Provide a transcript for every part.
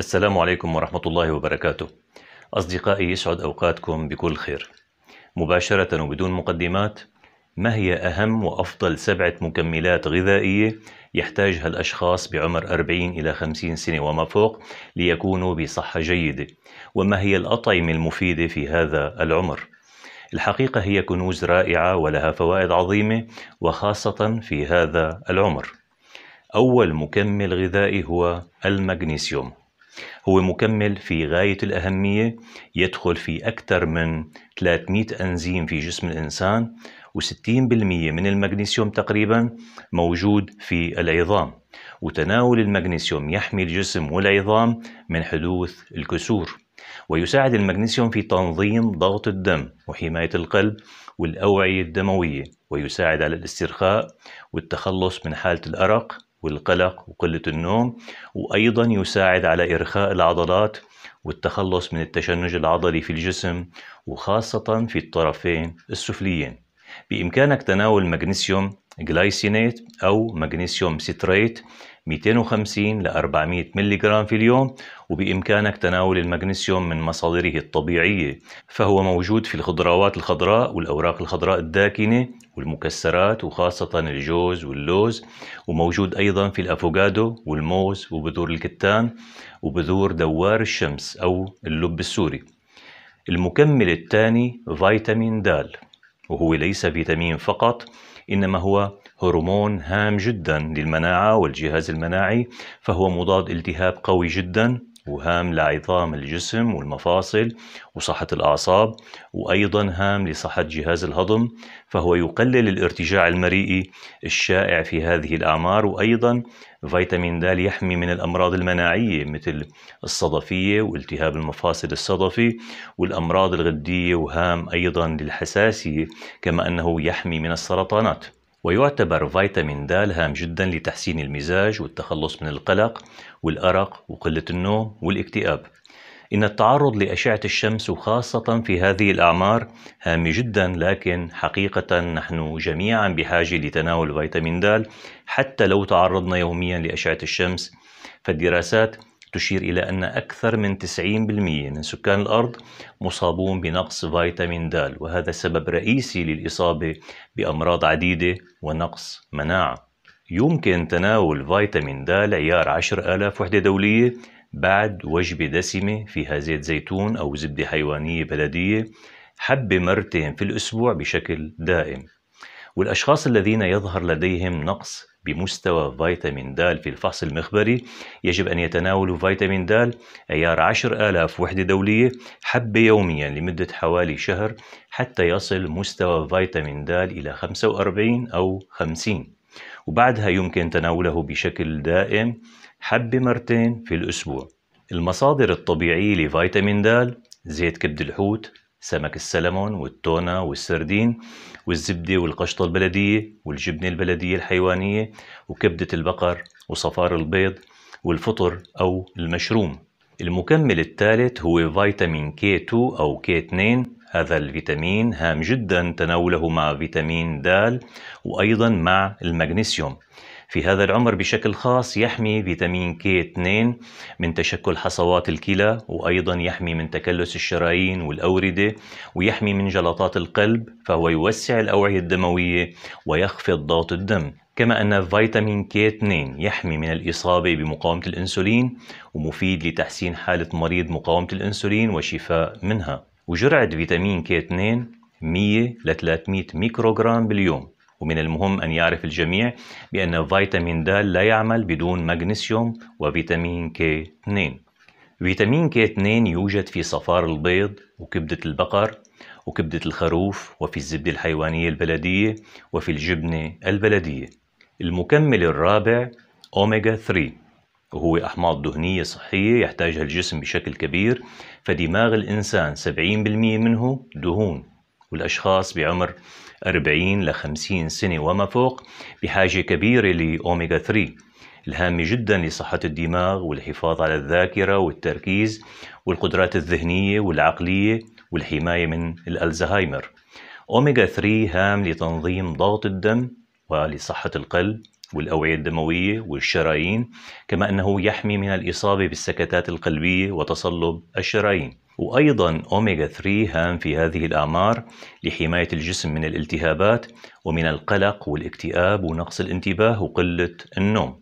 السلام عليكم ورحمة الله وبركاته أصدقائي يسعد أوقاتكم بكل خير مباشرة وبدون مقدمات ما هي أهم وأفضل سبعة مكملات غذائية يحتاجها الأشخاص بعمر 40 إلى 50 سنة وما فوق ليكونوا بصحة جيدة وما هي الأطعمة المفيدة في هذا العمر الحقيقة هي كنوز رائعة ولها فوائد عظيمة وخاصة في هذا العمر أول مكمل غذائي هو المغنيسيوم هو مكمل في غاية الأهمية يدخل في أكثر من 300 أنزيم في جسم الإنسان و60% من المغنيسيوم تقريبا موجود في العظام وتناول المغنيسيوم يحمي الجسم والعظام من حدوث الكسور ويساعد المغنيسيوم في تنظيم ضغط الدم وحماية القلب والأوعية الدموية ويساعد على الاسترخاء والتخلص من حالة الأرق والقلق وقلة النوم وأيضا يساعد على إرخاء العضلات والتخلص من التشنج العضلي في الجسم وخاصة في الطرفين السفليين بإمكانك تناول مغنيسيوم جلايسينيت أو مغنيسيوم سيتريت 250 ل 400 جرام في اليوم وبإمكانك تناول المغنيسيوم من مصادره الطبيعية فهو موجود في الخضروات الخضراء والأوراق الخضراء الداكنة والمكسرات وخاصة الجوز واللوز وموجود أيضا في الأفوكادو والموز وبذور الكتان وبذور دوار الشمس أو اللب السوري المكمل الثاني فيتامين د وهو ليس فيتامين فقط إنما هو هرمون هام جدا للمناعة والجهاز المناعي فهو مضاد التهاب قوي جدا وهام لعظام الجسم والمفاصل وصحة الأعصاب وأيضا هام لصحة جهاز الهضم فهو يقلل الارتجاع المريئي الشائع في هذه الأعمار وأيضا فيتامين د يحمي من الأمراض المناعية مثل الصدفية والتهاب المفاصل الصدفي والأمراض الغدية وهام أيضا للحساسية كما أنه يحمي من السرطانات ويعتبر فيتامين د هام جدا لتحسين المزاج والتخلص من القلق والأرق وقلة النوم والاكتئاب إن التعرض لأشعة الشمس وخاصة في هذه الأعمار هام جدا لكن حقيقة نحن جميعا بحاجة لتناول فيتامين د حتى لو تعرضنا يوميا لأشعة الشمس فالدراسات تشير إلى أن أكثر من 90% من سكان الأرض مصابون بنقص فيتامين د وهذا سبب رئيسي للإصابة بأمراض عديدة ونقص مناعة يمكن تناول فيتامين د عيار 10000 وحدة دولية بعد وجبة دسمة فيها زيت زيتون أو زبدة حيوانية بلدية حبة مرتين في الأسبوع بشكل دائم والأشخاص الذين يظهر لديهم نقص بمستوى فيتامين د في الفحص المخبري يجب أن يتناولوا فيتامين د عيار 10000 وحدة دولية حبة يوميا لمدة حوالي شهر حتى يصل مستوى فيتامين د إلى 45 أو 50 وبعدها يمكن تناوله بشكل دائم حبة مرتين في الأسبوع المصادر الطبيعية لفيتامين د زيت كبد الحوت سمك السلمون والتونة والسردين والزبدة والقشطة البلدية والجبنة البلدية الحيوانية وكبدة البقر وصفار البيض والفطر أو المشروم المكمل الثالث هو فيتامين K2 أو K2 هذا الفيتامين هام جدا تناوله مع فيتامين د وأيضا مع المغنيسيوم في هذا العمر بشكل خاص يحمي فيتامين كي 2 من تشكل حصوات الكلى وأيضا يحمي من تكلس الشرايين والأوردة ويحمي من جلطات القلب فهو يوسع الأوعية الدموية ويخفض ضغط الدم كما أن فيتامين كي 2 يحمي من الإصابة بمقاومة الأنسولين ومفيد لتحسين حالة مريض مقاومة الأنسولين وشفاء منها وجرعة فيتامين كي 2 100 ل 300 ميكروغرام باليوم ومن المهم أن يعرف الجميع بأن فيتامين د لا يعمل بدون مغنيسيوم وفيتامين كي 2 فيتامين كي 2 يوجد في صفار البيض وكبدة البقر وكبدة الخروف وفي الزبدة الحيوانية البلدية وفي الجبنة البلدية المكمل الرابع أوميجا 3 وهو أحماض دهنية صحية يحتاجها الجسم بشكل كبير فدماغ الإنسان 70% منه دهون والأشخاص بعمر 40 ل 50 سنة وما فوق بحاجة كبيرة لأوميغا 3 الهامة جدا لصحة الدماغ والحفاظ على الذاكرة والتركيز والقدرات الذهنية والعقلية والحماية من الألزهايمر أوميغا 3 هام لتنظيم ضغط الدم ولصحة القلب والأوعية الدموية والشرايين كما أنه يحمي من الإصابة بالسكتات القلبية وتصلب الشرايين وأيضا أوميغا 3 هام في هذه الأعمار لحماية الجسم من الالتهابات ومن القلق والاكتئاب ونقص الانتباه وقلة النوم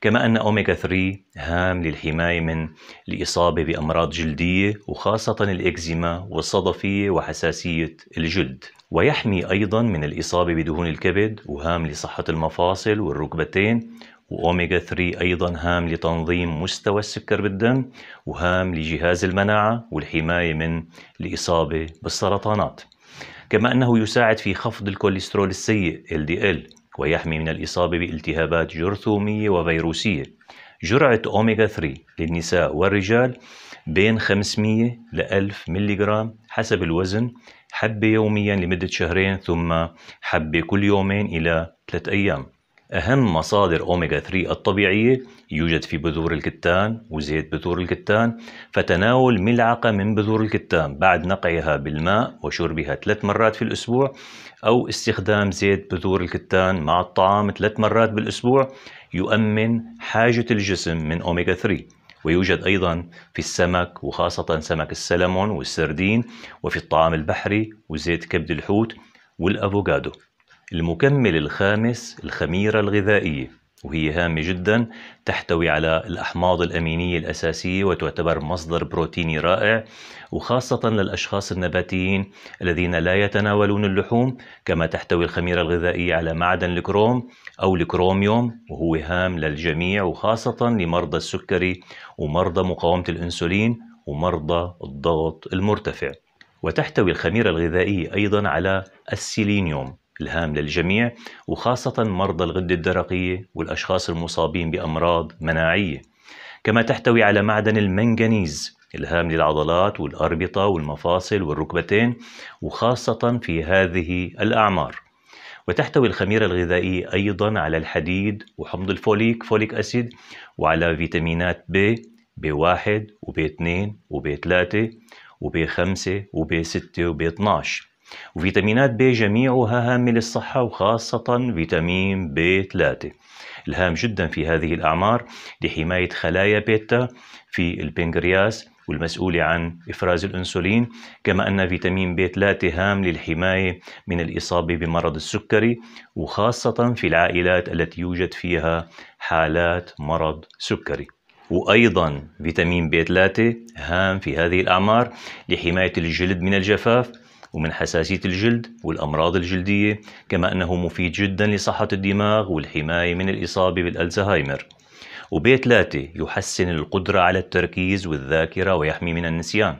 كما أن أوميغا 3 هام للحماية من الإصابة بأمراض جلدية وخاصة الإكزيما والصدفية وحساسية الجلد ويحمي أيضا من الإصابة بدهون الكبد وهام لصحة المفاصل والركبتين وأوميجا 3 أيضا هام لتنظيم مستوى السكر بالدم وهام لجهاز المناعة والحماية من الإصابة بالسرطانات كما أنه يساعد في خفض الكوليسترول السيء LDL ويحمي من الإصابة بالتهابات جرثومية وفيروسية جرعة أوميجا 3 للنساء والرجال بين 500 ل 1000 ملغ حسب الوزن حبة يوميا لمدة شهرين ثم حبة كل يومين إلى 3 أيام أهم مصادر أوميجا 3 الطبيعية يوجد في بذور الكتان وزيت بذور الكتان فتناول ملعقة من بذور الكتان بعد نقعها بالماء وشربها ثلاث مرات في الأسبوع أو استخدام زيت بذور الكتان مع الطعام ثلاث مرات بالأسبوع يؤمن حاجة الجسم من أوميجا 3 ويوجد أيضا في السمك وخاصة سمك السلمون والسردين وفي الطعام البحري وزيت كبد الحوت والأفوكادو المكمل الخامس الخميرة الغذائية وهي هامة جدا تحتوي على الأحماض الأمينية الأساسية وتعتبر مصدر بروتيني رائع وخاصة للأشخاص النباتيين الذين لا يتناولون اللحوم كما تحتوي الخميرة الغذائية على معدن الكروم أو الكروميوم وهو هام للجميع وخاصة لمرضى السكري ومرضى مقاومة الأنسولين ومرضى الضغط المرتفع وتحتوي الخميرة الغذائية أيضا على السيلينيوم الهام للجميع وخاصة مرضى الغدة الدرقية والأشخاص المصابين بأمراض مناعية كما تحتوي على معدن المنغنيز الهام للعضلات والأربطة والمفاصل والركبتين وخاصة في هذه الأعمار وتحتوي الخميرة الغذائية أيضا على الحديد وحمض الفوليك فوليك أسيد وعلى فيتامينات ب ب 1 وب2 وب3 وب5 وب6 وب12 وفيتامينات ب جميعها هامة للصحة وخاصة فيتامين ب 3 الهام جدا في هذه الأعمار لحماية خلايا بيتا في البنكرياس والمسؤولة عن إفراز الأنسولين كما أن فيتامين ب 3 هام للحماية من الإصابة بمرض السكري وخاصة في العائلات التي يوجد فيها حالات مرض سكري وأيضا فيتامين ب 3 هام في هذه الأعمار لحماية الجلد من الجفاف ومن حساسية الجلد والأمراض الجلدية كما أنه مفيد جدا لصحة الدماغ والحماية من الإصابة بالألزهايمر وبيت ثلاثة يحسن القدرة على التركيز والذاكرة ويحمي من النسيان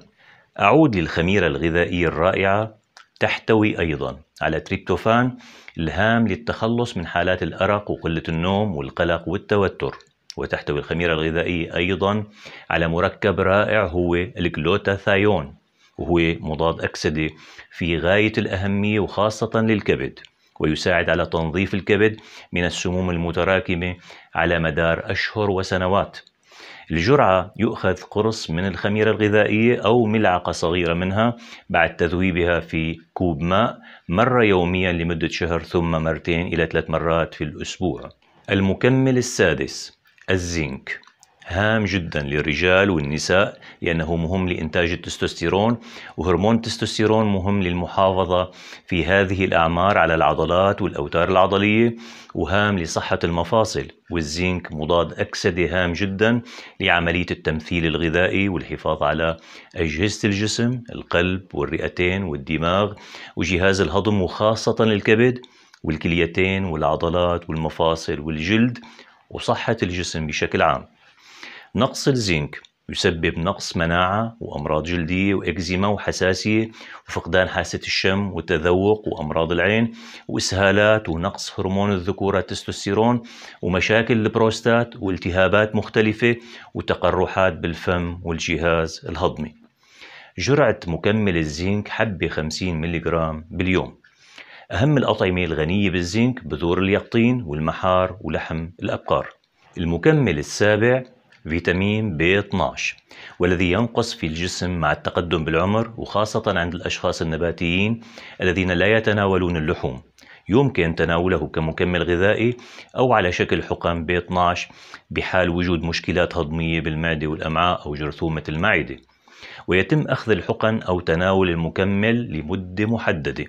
أعود للخميرة الغذائية الرائعة تحتوي أيضا على تريبتوفان الهام للتخلص من حالات الأرق وقلة النوم والقلق والتوتر وتحتوي الخميرة الغذائية أيضا على مركب رائع هو الجلوتاثايون وهو مضاد أكسدة في غاية الأهمية وخاصة للكبد ويساعد على تنظيف الكبد من السموم المتراكمة على مدار أشهر وسنوات الجرعة يؤخذ قرص من الخميرة الغذائية أو ملعقة صغيرة منها بعد تذويبها في كوب ماء مرة يوميا لمدة شهر ثم مرتين إلى ثلاث مرات في الأسبوع المكمل السادس الزنك هام جدا للرجال والنساء لأنه مهم لإنتاج التستوستيرون وهرمون التستوستيرون مهم للمحافظة في هذه الأعمار على العضلات والأوتار العضلية وهام لصحة المفاصل والزنك مضاد أكسدة هام جدا لعملية التمثيل الغذائي والحفاظ على أجهزة الجسم القلب والرئتين والدماغ وجهاز الهضم وخاصة الكبد والكليتين والعضلات والمفاصل والجلد وصحة الجسم بشكل عام نقص الزنك يسبب نقص مناعة وأمراض جلدية وإكزيما وحساسية وفقدان حاسة الشم والتذوق وأمراض العين وإسهالات ونقص هرمون الذكورة التستوستيرون ومشاكل البروستات والتهابات مختلفة وتقرحات بالفم والجهاز الهضمي جرعة مكمل الزنك حبة 50 جرام باليوم أهم الأطعمة الغنية بالزنك بذور اليقطين والمحار ولحم الأبقار المكمل السابع فيتامين B12 والذي ينقص في الجسم مع التقدم بالعمر وخاصة عند الأشخاص النباتيين الذين لا يتناولون اللحوم يمكن تناوله كمكمل غذائي أو على شكل حقن B12 بحال وجود مشكلات هضمية بالمعدة والأمعاء أو جرثومة المعدة ويتم أخذ الحقن أو تناول المكمل لمدة محددة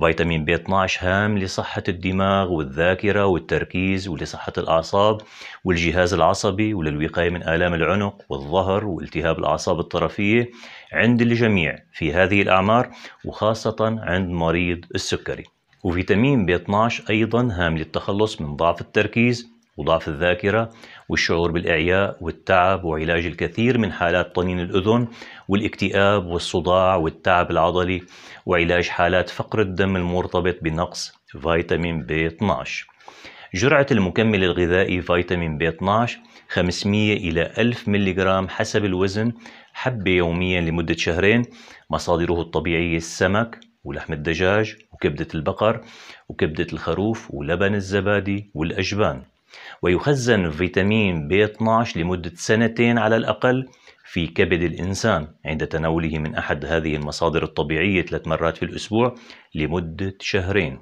فيتامين بي 12 هام لصحة الدماغ والذاكرة والتركيز ولصحة الأعصاب والجهاز العصبي وللوقاية من آلام العنق والظهر والتهاب الأعصاب الطرفية عند الجميع في هذه الأعمار وخاصة عند مريض السكري وفيتامين بي 12 أيضا هام للتخلص من ضعف التركيز وضعف الذاكرة والشعور بالإعياء والتعب وعلاج الكثير من حالات طنين الأذن والاكتئاب والصداع والتعب العضلي وعلاج حالات فقر الدم المرتبط بنقص فيتامين بي 12 جرعة المكمل الغذائي فيتامين بي 12 500 إلى 1000 ملغ حسب الوزن حبة يوميا لمدة شهرين مصادره الطبيعية السمك ولحم الدجاج وكبدة البقر وكبدة الخروف ولبن الزبادي والأجبان ويخزن فيتامين ب 12 لمدة سنتين على الأقل في كبد الإنسان عند تناوله من أحد هذه المصادر الطبيعية ثلاث مرات في الأسبوع لمدة شهرين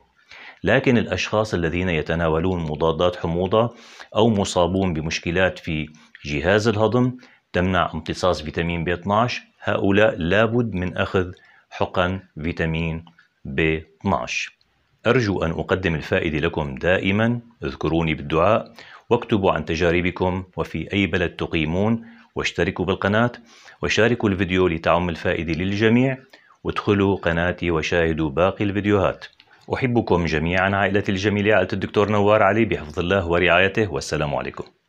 لكن الأشخاص الذين يتناولون مضادات حموضة أو مصابون بمشكلات في جهاز الهضم تمنع امتصاص فيتامين ب 12 هؤلاء لابد من أخذ حقن فيتامين ب 12 أرجو أن أقدم الفائدة لكم دائما اذكروني بالدعاء واكتبوا عن تجاربكم وفي أي بلد تقيمون واشتركوا بالقناة وشاركوا الفيديو لتعم الفائدة للجميع وادخلوا قناتي وشاهدوا باقي الفيديوهات أحبكم جميعا عائلة الجميلة عائلة الدكتور نوار علي بحفظ الله ورعايته والسلام عليكم